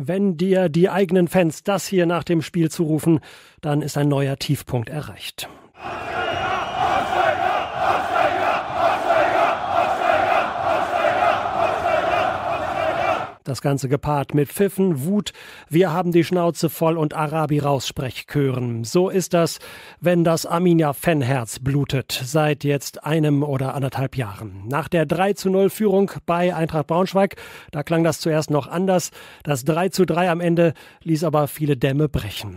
Wenn dir die eigenen Fans das hier nach dem Spiel zurufen, dann ist ein neuer Tiefpunkt erreicht. Das Ganze gepaart mit Pfiffen, Wut, wir haben die Schnauze voll und Arabi raussprechchören. So ist das, wenn das Arminia-Fanherz blutet, seit jetzt einem oder anderthalb Jahren. Nach der 3 zu 0 Führung bei Eintracht Braunschweig, da klang das zuerst noch anders. Das 3 zu 3 am Ende ließ aber viele Dämme brechen.